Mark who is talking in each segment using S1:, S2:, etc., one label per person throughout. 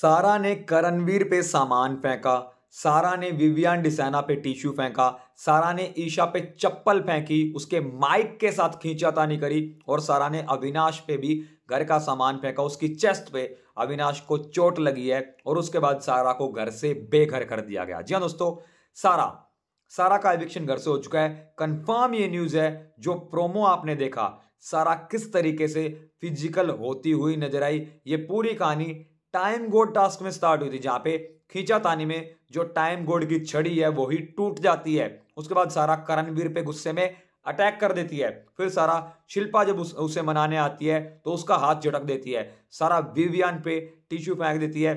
S1: सारा ने करणवीर पे सामान फेंका सारा ने विवियान डिसना पे टिश्यू फेंका सारा ने ईशा पे चप्पल फेंकी उसके माइक के साथ खींचातानी करी और सारा ने अविनाश पे भी घर का सामान फेंका उसकी चेस्ट पे अविनाश को चोट लगी है और उसके बाद सारा को घर से बेघर कर दिया गया जी हाँ दोस्तों सारा सारा का एविक्शन घर से हो चुका है कंफर्म ये न्यूज़ है जो प्रोमो आपने देखा सारा किस तरीके से फिजिकल होती हुई नजर आई ये पूरी कहानी टाइम गोड टास्क में स्टार्ट हुई थी जहाँ पे खींचा तानी में जो टाइम गोड की छड़ी है वो ही टूट जाती है उसके बाद सारा करणवीर पे गुस्से में अटैक कर देती है फिर सारा शिल्पा जब उस, उसे मनाने आती है तो उसका हाथ झटक देती है सारा विवियान पे टिश्यू फेंक देती है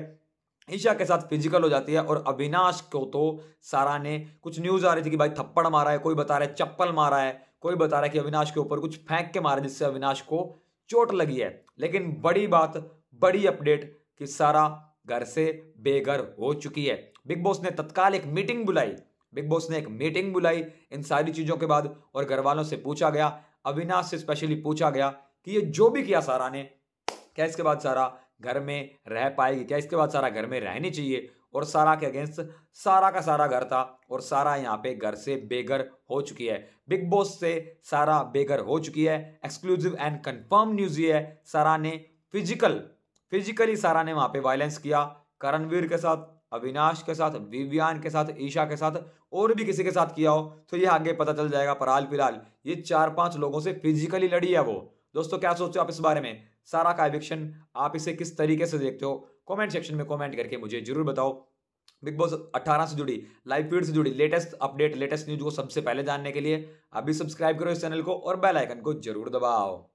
S1: ईशा के साथ फिजिकल हो जाती है और अविनाश को तो सारा ने कुछ न्यूज़ आ रही थी कि भाई थप्पड़ मारा है कोई बता रहा है चप्पल मारा है कोई बता रहा है कि अविनाश के ऊपर कुछ फेंक के मारा जिससे अविनाश को चोट लगी है लेकिन बड़ी बात बड़ी अपडेट कि सारा घर से बेघर हो चुकी है बिग बॉस ने तत्काल एक मीटिंग बुलाई बिग बॉस ने एक मीटिंग बुलाई इन सारी चीज़ों के बाद और घर वालों से पूछा गया अविनाश से स्पेशली पूछा गया कि ये जो भी किया सारा ने क्या इसके बाद सारा घर में रह पाएगी क्या इसके बाद सारा घर में रहनी चाहिए और सारा के अगेंस्ट सारा का सारा घर था और सारा यहाँ पे घर से बेघर हो चुकी है बिग बॉस से सारा बेघर हो चुकी है एक्सक्लूसिव एंड कंफर्म न्यूज़ ये है सारा ने फिजिकल फिजिकली सारा ने वहाँ पे वायलेंस किया करणवीर के साथ अविनाश के साथ विव्यान के साथ ईशा के साथ और भी किसी के साथ किया हो तो ये आगे पता चल जाएगा पर हाल फिलहाल ये चार पांच लोगों से फिजिकली लड़ी है वो दोस्तों क्या सोचते हो आप इस बारे में सारा का एविक्शन आप इसे किस तरीके से देखते हो कॉमेंट सेक्शन में कॉमेंट करके मुझे जरूर बताओ बिग बॉस 18 से जुड़ी लाइव फीड से जुड़ी लेटेस्ट अपडेट लेटेस्ट न्यूज को सबसे पहले जानने के लिए अभी सब्सक्राइब करो इस चैनल को और बेल आइकन को जरूर दबाओ